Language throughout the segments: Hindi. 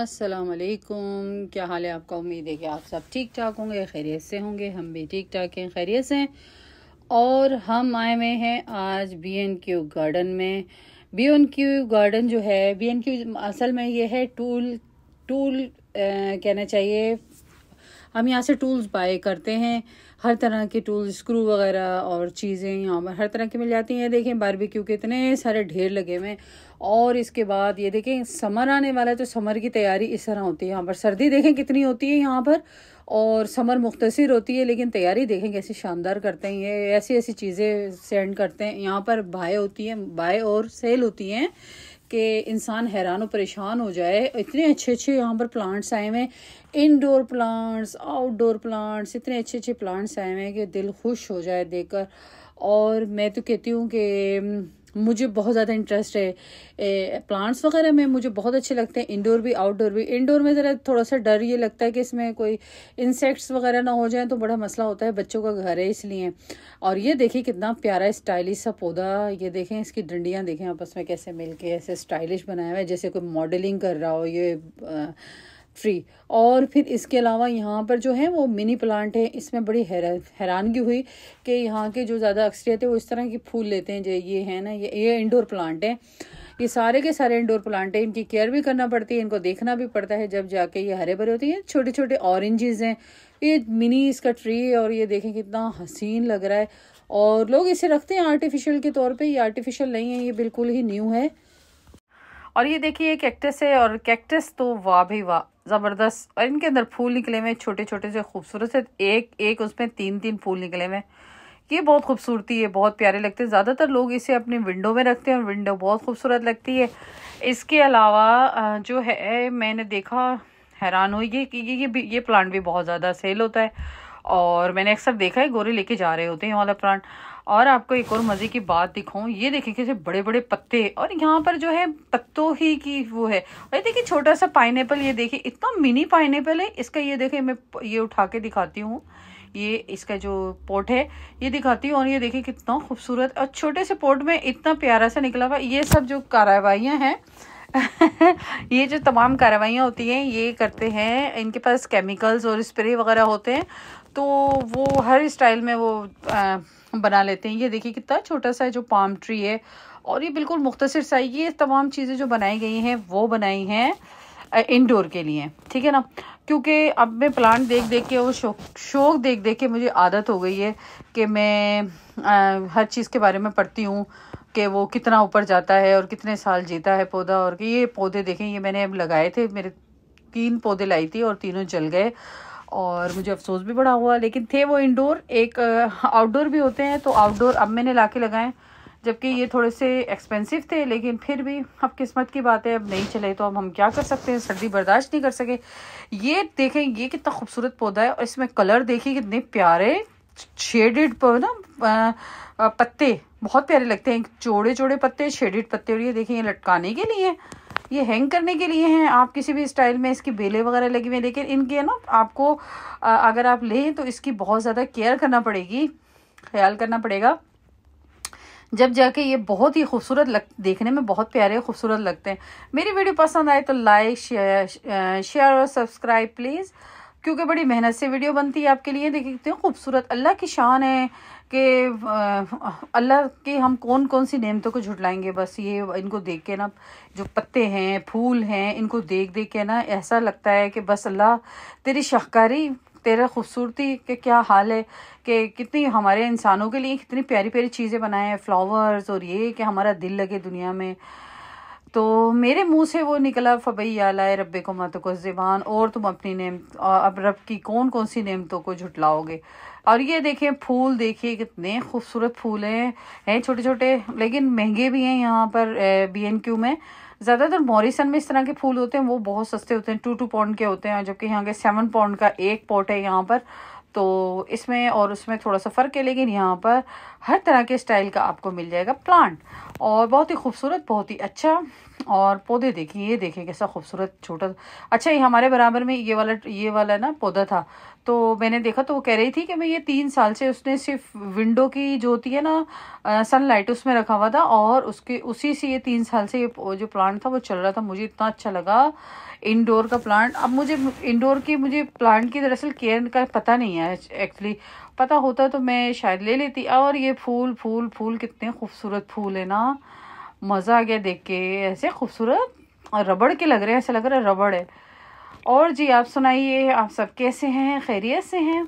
असलकुम क्या हाल है आपका उम्मीद है कि आप सब ठीक ठाक होंगे खैरियत से होंगे हम भी ठीक ठाक हैं खैरियत से हैं और हम आए हुए हैं आज बी एन क्यू गार्डन में बी एन क्यू गार्डन जो है बी एन क्यू असल में ये है टूल टूल आ, कहना चाहिए हम यहाँ से टूल्स बाय करते हैं हर तरह के टूल्स स्क्रू वगैरह और चीज़ें यहाँ पर हर तरह की मिल जाती हैं देखें बारबेक्यू के इतने सारे ढेर लगे हुए हैं और इसके बाद ये देखें समर आने वाला है तो समर की तैयारी इस तरह होती है यहाँ पर सर्दी देखें कितनी होती है यहाँ पर और समर मुख्तर होती है लेकिन तैयारी देखें कैसी शानदार करते हैं ये ऐसी ऐसी चीज़ें सेंड करते हैं यहाँ पर बाय होती हैं बाय और सेल होती हैं कि इंसान हैरान और परेशान हो जाए इतने अच्छे अच्छे यहाँ पर प्लांट्स आए हुए हैं इनडोर प्लांट्स आउटडोर प्लांट्स इतने अच्छे अच्छे प्लांट्स आए हुए हैं कि दिल खुश हो जाए देखकर और मैं तो कहती हूँ कि मुझे बहुत ज़्यादा इंटरेस्ट है प्लांट्स वगैरह में मुझे बहुत अच्छे लगते हैं इंडोर भी आउटडोर भी इंडोर में ज़रा थोड़ा सा डर ये लगता है कि इसमें कोई इंसेक्ट्स वगैरह ना हो जाए तो बड़ा मसला होता है बच्चों का घर है इसलिए और ये देखिए कितना प्यारा स्टाइलिश सा पौधा ये देखें इसकी डंडियाँ देखें आपस में कैसे मिल के ऐसे स्टाइलिश बनाया हुआ है जैसे कोई मॉडलिंग कर रहा हो ये आ, ट्री और फिर इसके अलावा यहाँ पर जो है वो मिनी प्लांट है इसमें बड़ी हैरा हैरानगी हुई कि यहाँ के जो ज़्यादा अक्सरियत है वो इस तरह के फूल लेते हैं जो ये है ना ये ये इंडोर प्लांट है ये सारे के सारे इंडोर प्लांट हैं इनकी केयर भी करना पड़ती है इनको देखना भी पड़ता है जब जाके ये हरे भरे होते हैं छोटे छोटे ऑरेंजेस हैं ये मिनी इसका ट्री है और ये देखें कितना हसीन लग रहा है और लोग इसे रखते हैं आर्टिफिशियल के तौर पे ये आर्टिफिशियल नहीं है ये बिल्कुल ही न्यू है और ये देखिए ये कैक्टस है और कैक्टस तो वाह भाई वाह ज़बरदस्त और इनके अंदर फूल निकले हुए छोटे छोटे से खूबसूरत से एक एक उसमें तीन तीन फूल निकले हुए ये बहुत खूबसूरती है बहुत प्यारे लगते हैं ज़्यादातर लोग इसे अपने विंडो में रखते हैं और विंडो बहुत खूबसूरत लगती है इसके अलावा जो है मैंने देखा हैरान हुई ये ये ये ये प्लांट भी बहुत ज़्यादा सेल होता है और मैंने अक्सर देखा है गोरे लेके जा रहे होते हैं वाला प्लांट और आपको एक और मज़े की बात दिखाऊं ये देखें कैसे बड़े बड़े पत्ते और यहाँ पर जो है पत्तों ही की वो है और ये देखिए छोटा सा पाइन ये देखिए इतना मिनी पाइन है इसका ये देखे मैं ये उठा के दिखाती हूँ ये इसका जो पोट है ये दिखाती हूँ और ये देखिए कितना खूबसूरत और छोटे से पोट में इतना प्यारा सा निकला हुआ ये सब जो कार्रवाइयाँ हैं ये जो तमाम कार्रवाइयाँ होती हैं ये करते हैं इनके पास केमिकल्स और स्प्रे वगैरह होते हैं तो वो हर स्टाइल में वो आ, बना लेते हैं ये देखिए कितना छोटा सा जो पाम ट्री है और ये बिल्कुल मुख्तर सा ये तमाम चीज़ें जो बनाई गई हैं वो बनाई हैं इंडोर के लिए ठीक है ना क्योंकि अब मैं प्लांट देख देख के और शौक शौक देख देख के मुझे आदत हो गई है कि मैं आ, हर चीज़ के बारे में पढ़ती हूँ कि वो कितना ऊपर जाता है और कितने साल जीता है पौधा और कि ये पौधे देखें ये मैंने अब लगाए थे मेरे तीन पौधे लाई थी और तीनों जल गए और मुझे अफसोस भी बड़ा हुआ लेकिन थे वो इंडोर एक आउटडोर भी होते हैं तो आउटडोर अब मैंने ला के लगाए जबकि ये थोड़े से एक्सपेंसिव थे लेकिन फिर भी अब किस्मत की बात है अब नहीं चले तो अब हम क्या कर सकते हैं सर्दी बर्दाश्त नहीं कर सके ये देखें ये कितना खूबसूरत पौधा है और इसमें कलर देखिए कितने प्यारे शेडेड पर ना पत्ते बहुत प्यारे लगते हैं चौड़े चौड़े पत्ते शेडेड पत्ते और ये देखें ये लटकाने के लिए ये हैंग करने के लिए हैं आप किसी भी स्टाइल में इसकी बेले वगैरह लगी हुई हैं लेकिन इनके ना आपको अगर आप लें तो इसकी बहुत ज़्यादा केयर करना पड़ेगी ख्याल करना पड़ेगा जब जाके ये बहुत ही खूबसूरत लग देखने में बहुत प्यारे खूबसूरत लगते हैं मेरी वीडियो पसंद आए तो लाइक शेयर शेयर और सब्सक्राइब प्लीज़ क्योंकि बड़ी मेहनत से वीडियो बनती है आपके लिए देखिए कितनी खूबसूरत अल्लाह की शान है कि अल्लाह के हम कौन कौन सी नेमतों को झुटलाएंगे बस ये इनको देख के ना जो पत्ते हैं फूल हैं इनको देख देख के ना ऐसा लगता है कि बस अल्लाह तेरी शाहकारी तेरा खूबसूरती के क्या हाल है कि कितनी हमारे इंसानों के लिए कितनी प्यारी प्यारी चीज़ें बनाए हैं फ्लावर्स और ये कि हमारा दिल लगे दुनिया में तो मेरे मुंह से वो निकला फ़बई आलाए रब को मत को ज़िबान और तुम अपनी नेम अब रब की कौन कौन सी नेमतों को झुटलाओगे और ये देखें फूल देखिए कितने खूबसूरत फूल हैं हैं छोटे छोटे लेकिन महंगे भी हैं यहाँ पर बी एन क्यू में ज़्यादातर मॉरिसन में इस तरह के फूल होते हैं वो बहुत सस्ते होते हैं टू टू पाउंड के होते हैं जबकि यहाँ के सेवन पाउंड का एक पॉट है यहाँ पर तो इसमें और उसमें थोड़ा सा फ़र्क है लेकिन यहाँ पर हर तरह के स्टाइल का आपको मिल जाएगा प्लांट और बहुत ही खूबसूरत बहुत ही अच्छा और पौधे देखिए ये देखिए कैसा खूबसूरत छोटा अच्छा ये हमारे बराबर में ये वाला ये वाला ना पौधा था तो मैंने देखा तो वो कह रही थी कि मैं ये तीन साल से उसने सिर्फ विंडो की जो होती है ना सनलाइट उसमें रखा हुआ था और उसके उसी से ये तीन साल से ये जो प्लांट था वो चल रहा था मुझे इतना अच्छा लगा इंडोर का प्लांट अब मुझे इंडोर की मुझे प्लांट की दरअसल केयर का पता नहीं है एक्चुअली पता होता तो मैं शायद ले लेती और ये फूल फूल फूल कितने खूबसूरत फूल है ना मज़ा आ गया देख के ऐसे खूबसूरत रबड़ के लग रहे हैं ऐसा लग रहा है रबड़ है और जी आप सुनाइए आप सब कैसे हैं खैरियत से हैं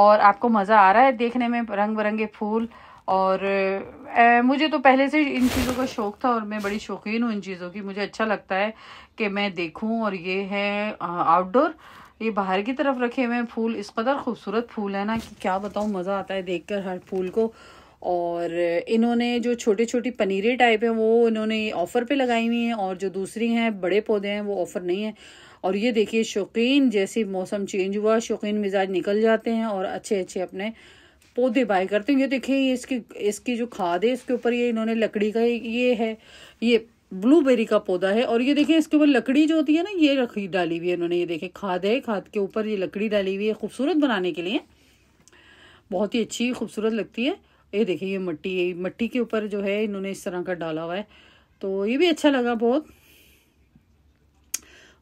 और आपको मज़ा आ रहा है देखने में रंग बिरंगे फूल और ए, मुझे तो पहले से इन चीज़ों का शौक़ था और मैं बड़ी शौकीन हूँ इन चीज़ों की मुझे अच्छा लगता है कि मैं देखूँ और ये है आउटडोर ये बाहर की तरफ रखे हुए हैं फूल इस कदर खूबसूरत फूल है ना कि क्या बताऊँ मज़ा आता है देख कर हर फूल को और इन्होंने जो छोटे छोटी पनीरे टाइप हैं वो इन्होंने ऑफ़र पे लगाई हुई हैं और जो दूसरी हैं बड़े पौधे हैं वो ऑफ़र नहीं है और ये देखिए शौकीन जैसे मौसम चेंज हुआ शौकीन मिजाज निकल जाते हैं और अच्छे अच्छे अपने पौधे बाय करते हैं ये देखिए ये इसकी इसकी जो खाद है इसके ऊपर ये इन्होंने लकड़ी का ये है ये ब्लूबेरी का पौधा है और ये देखिए इसके ऊपर लकड़ी जो होती है ना ये रखी डाली हुई है इन्होंने ये देखे खाद है खाद के ऊपर ये लकड़ी डाली हुई है खूबसूरत बनाने के लिए बहुत ही अच्छी खूबसूरत लगती है ये देखिए ये मट्टी ये मट्टी के ऊपर जो है इन्होंने इस तरह का डाला हुआ है तो ये भी अच्छा लगा बहुत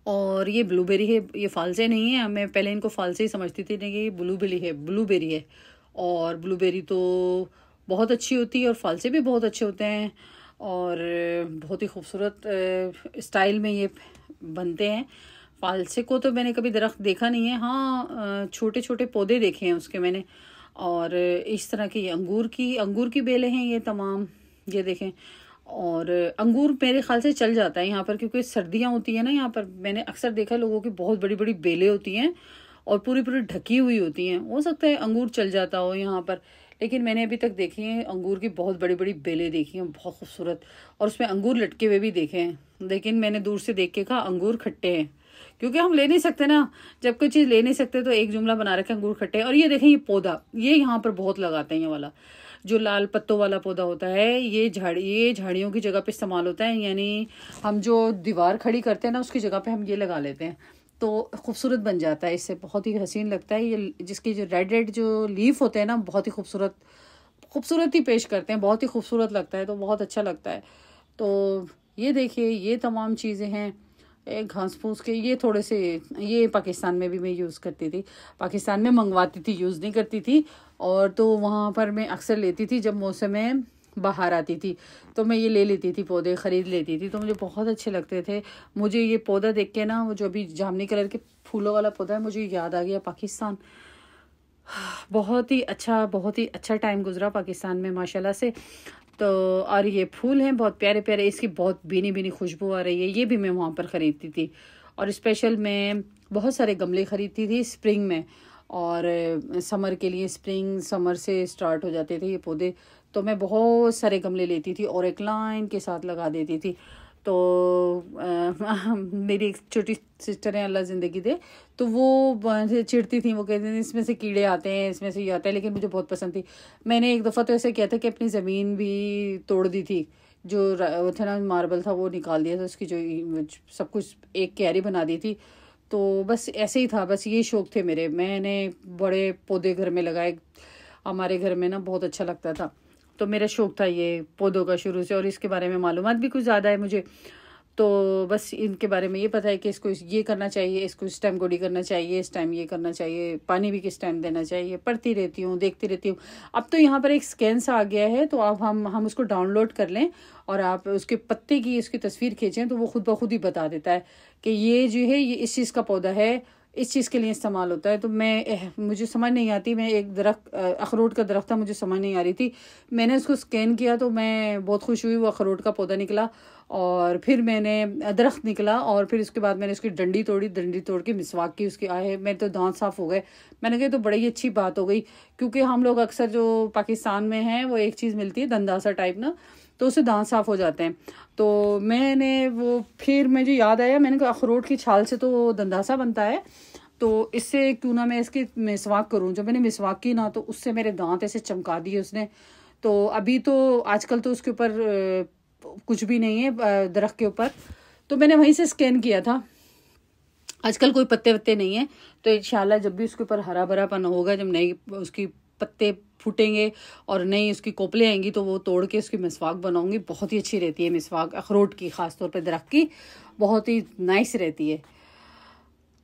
और ये ब्लूबेरी है ये फालसे नहीं है मैं पहले इनको फालसे ही समझती थी नहीं ये ब्लूबेरी है ब्लूबेरी है और ब्लूबेरी तो बहुत अच्छी होती है और फालसे भी बहुत अच्छे होते हैं और बहुत ही खूबसूरत स्टाइल में ये बनते हैं फालसे को तो मैंने कभी दरख्त देखा नहीं है हाँ छोटे छोटे पौधे देखे हैं उसके मैंने और इस तरह की अंगूर की अंगूर की बेलें हैं ये तमाम ये देखें और अंगूर मेरे ख्याल से चल जाता है यहाँ पर क्योंकि सर्दियाँ होती हैं ना यहाँ पर मैंने अक्सर देखा है लोगों की बहुत बड़ी बड़ी बेलें होती हैं और पूरी पूरी ढकी हुई होती हैं हो सकता है अंगूर चल जाता हो यहाँ पर लेकिन मैंने अभी तक देखी हैं अंगूर की बहुत बड़ी बड़ी बेलें देखी हैं बहुत खूबसूरत और उसमें अंगूर लटके हुए भी देखे हैं लेकिन मैंने दूर से देख के कहा अंगूर खट्टे हैं क्योंकि हम ले नहीं सकते ना जब कोई चीज़ ले नहीं सकते तो एक जुमला बना रखे अंगूर खट्टे और ये देखें ये पौधा ये यहाँ पर बहुत लगाते हैं ये वाला जो लाल पत्तों वाला पौधा होता है ये झाड़ी ये झाड़ियों की जगह पे इस्तेमाल होता है यानी हम जो दीवार खड़ी करते हैं ना उसकी जगह पे हम ये लगा लेते हैं तो खूबसूरत बन जाता है इससे बहुत ही हसीन लगता है ये जिसके जो रेड रेड जो लीफ होते हैं ना बहुत ही खूबसूरत खूबसूरत पेश करते हैं बहुत ही खूबसूरत लगता है तो बहुत अच्छा लगता है तो ये देखिए ये तमाम चीज़ें हैं घास फूस के ये थोड़े से ये पाकिस्तान में भी मैं यूज़ करती थी पाकिस्तान में मंगवाती थी यूज़ नहीं करती थी और तो वहाँ पर मैं अक्सर लेती थी जब मौसम में बाहर आती थी तो मैं ये ले लेती थी पौधे ख़रीद लेती थी तो मुझे बहुत अच्छे लगते थे मुझे ये पौधा देख के ना वो जो अभी जामनी कलर के फूलों वाला पौधा है मुझे याद आ गया पाकिस्तान बहुत ही अच्छा बहुत ही अच्छा टाइम गुजरा पाकिस्तान में माशाल्लाह से तो और ये फूल हैं बहुत प्यारे प्यारे इसकी बहुत बीनी बीनी खुशबू आ रही है ये भी मैं वहाँ पर ख़रीदती थी और स्पेशल मैं बहुत सारे गमले ख़रीदती थी स्प्रिंग में और समर के लिए स्प्रिंग समर से स्टार्ट हो जाते थे ये पौधे तो मैं बहुत सारे गमले लेती थी और एक लाइन के साथ लगा देती थी तो आ, मेरी एक छोटी सिस्टर है अल्लाह ज़िंदगी दे तो वो चिड़ती थी वो कहती थी इसमें से कीड़े आते हैं इसमें से ये आते हैं लेकिन मुझे बहुत पसंद थी मैंने एक दफ़ा तो ऐसे किया था कि अपनी ज़मीन भी तोड़ दी थी जो वो था ना मार्बल था वो निकाल दिया था उसकी जो सब कुछ एक क्यारी बना दी थी तो बस ऐसे ही था बस ये शौक़ थे मेरे मैंने बड़े पौधे घर में लगाए हमारे घर में ना बहुत अच्छा लगता था तो मेरा शौक़ था ये पौधों का शुरू से और इसके बारे में मालूम भी कुछ ज़्यादा है मुझे तो बस इनके बारे में ये पता है कि इसको ये करना चाहिए इसको इस टाइम गोडी करना चाहिए इस टाइम ये करना चाहिए पानी भी किस टाइम देना चाहिए पढ़ती रहती हूँ देखती रहती हूँ अब तो यहाँ पर एक स्कैन सा आ गया है तो अब हम हम उसको डाउनलोड कर लें और आप उसके पत्ते की उसकी तस्वीर खींचें तो वो खुद ब खुद ही बता देता है कि ये जो है ये इस चीज़ का पौधा है इस चीज़ के लिए इस्तेमाल होता है तो मैं मुझे समझ नहीं आती मैं एक दरख्त अखरोट का दरख्त था मुझे समझ नहीं आ रही थी मैंने उसको स्कैन किया तो मैं बहुत खुश हुई वो अखरोट का पौधा निकला और फिर मैंने दरख्त निकला और फिर उसके बाद मैंने उसकी डंडी तोड़ी डंडी तोड़ के मिसवाक की उसकी आए मेरे तो दांत साफ़ हो गए मैंने कहा तो बड़ी ही अच्छी बात हो गई क्योंकि हम लोग अक्सर जो पाकिस्तान में हैं वो एक चीज़ मिलती है दंदासा टाइप ना तो उससे दांत साफ़ हो जाते हैं तो मैंने वो फिर मुझे याद आया मैंने कहा अखरोट की छाल से तो दंदासा बनता है तो इससे क्यों ना मैं इसकी मिसवाक करूँ जब मैंने मिसवाक की ना तो उससे मेरे दांत ऐसे चमका दिए उसने तो अभी तो आजकल तो उसके ऊपर कुछ भी नहीं है दरख्त के ऊपर तो मैंने वहीं से स्कैन किया था आजकल कोई पत्ते वत्ते नहीं है तो इंशाल्लाह जब भी उसके ऊपर हरा भरापन होगा जब नई उसकी पत्ते फूटेंगे और नहीं उसकी कोपले आएंगी तो वो तोड़ के उसकी मिसवाक बनाऊंगी बहुत ही अच्छी रहती है मिसवाक अखरोट की ख़ास तौर पे दरख्त की बहुत ही नाइस रहती है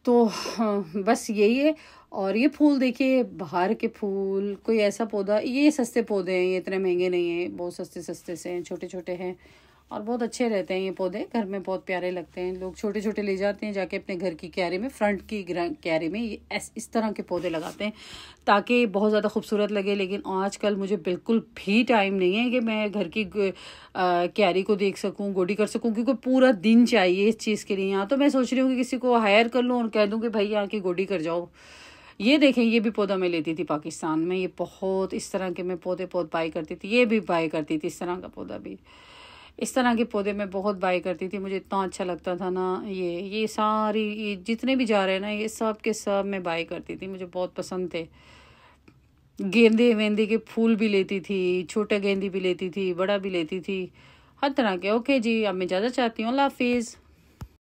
तो हाँ, बस यही है और ये फूल देखिए बाहर के फूल कोई ऐसा पौधा ये सस्ते पौधे हैं ये इतने महंगे नहीं हैं बहुत सस्ते सस्ते से हैं छोटे छोटे हैं और बहुत अच्छे रहते हैं ये पौधे घर में बहुत प्यारे लगते हैं लोग छोटे छोटे ले जाते हैं जाके अपने घर की क्यारे में फ्रंट की क्यारे में ये इस तरह के पौधे लगाते हैं ताकि बहुत ज़्यादा खूबसूरत लगे लेकिन आजकल मुझे बिल्कुल भी टाइम नहीं है कि मैं घर की क्यारी को देख सकूँ गोडी कर सकूँ क्योंकि पूरा दिन चाहिए इस चीज़ के लिए यहाँ तो मैं सोच रही हूँ कि किसी को हायर कर लूँ और कह दूँ कि भाई यहाँ की गोडी कर जाओ ये देखें ये भी पौधा मैं लेती थी पाकिस्तान में ये बहुत इस तरह के मैं पौधे बहुत बाई करती थी ये भी बाई करती थी इस तरह का पौधा भी इस तरह के पौधे मैं बहुत बाई करती थी मुझे इतना अच्छा लगता था ना ये ये सारी ये जितने भी जा रहे हैं ना ये सब के सब मैं बाई करती थी मुझे बहुत पसंद थे गेंदे वेंदे के फूल भी लेती थी छोटा गेंदी भी लेती थी बड़ा भी लेती थी हर तरह के ओके जी अब मैं ज़्यादा चाहती हूँ अल्लाह हाफिज़